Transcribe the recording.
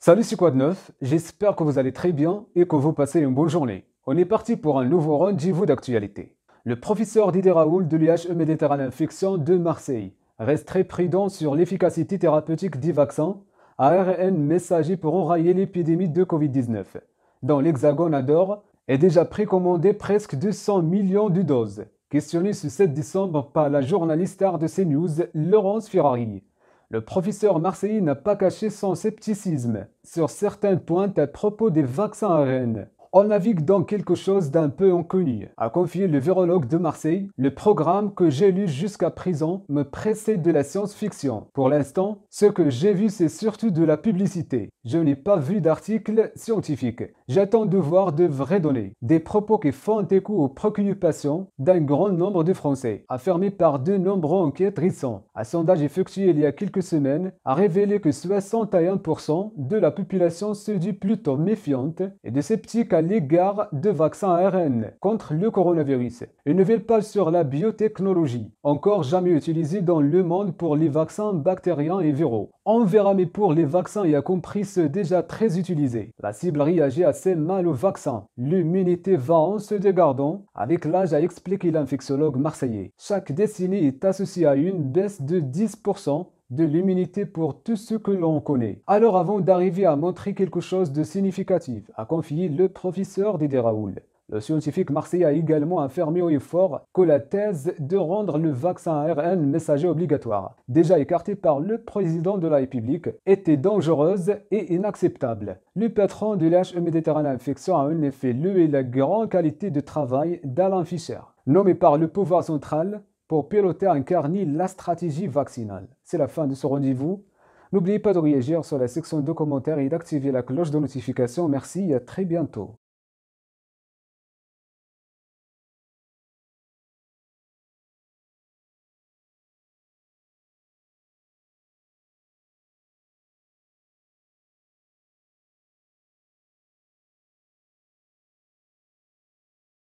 Salut, c'est quoi de J'espère que vous allez très bien et que vous passez une bonne journée. On est parti pour un nouveau rendez-vous d'actualité. Le professeur Didier Raoul de l'IHE Méditerranée Infection de Marseille reste très prudent sur l'efficacité thérapeutique des vaccins ARN messager pour enrayer l'épidémie de Covid-19. Dans l'Hexagone Adore est déjà précommandé presque 200 millions de doses. Questionné ce 7 décembre par la journaliste star de CNews, Laurence Ferrari. Le professeur marseillais n'a pas caché son scepticisme sur certains points à propos des vaccins à Rennes on navigue dans quelque chose d'un peu inconnu, a confié le virologue de Marseille. Le programme que j'ai lu jusqu'à présent me précède de la science-fiction. Pour l'instant, ce que j'ai vu, c'est surtout de la publicité. Je n'ai pas vu d'articles scientifiques. J'attends de voir de vraies données, des propos qui font écho aux préoccupations d'un grand nombre de Français, affirmés par de nombreux enquêtes récentes. Un sondage effectué il y a quelques semaines a révélé que 61% de la population se dit plutôt méfiante et de sceptique à l'égard de vaccins ARN contre le coronavirus. Une nouvelle page sur la biotechnologie, encore jamais utilisée dans le monde pour les vaccins bactériens et viraux. On verra mais pour les vaccins, y compris ceux déjà très utilisés. La cible réagit assez mal au vaccin. L'immunité va en se dégardant, avec l'âge a expliqué l'infectiologue marseillais. Chaque décennie est associée à une baisse de 10% de l'immunité pour tout ce que l'on connaît. Alors avant d'arriver à montrer quelque chose de significatif, a confié le professeur Didier Raoul. Le scientifique marseillais a également affirmé au effort que la thèse de rendre le vaccin ARN messager obligatoire, déjà écarté par le président de la République, était dangereuse et inacceptable. Le patron de l'HE Méditerranée Infection a en effet loué la grande qualité de travail d'Alain Fischer. Nommé par le pouvoir central, pour piloter en la stratégie vaccinale. C'est la fin de ce rendez-vous. N'oubliez pas de réagir sur la section de commentaires et d'activer la cloche de notification. Merci et à très bientôt.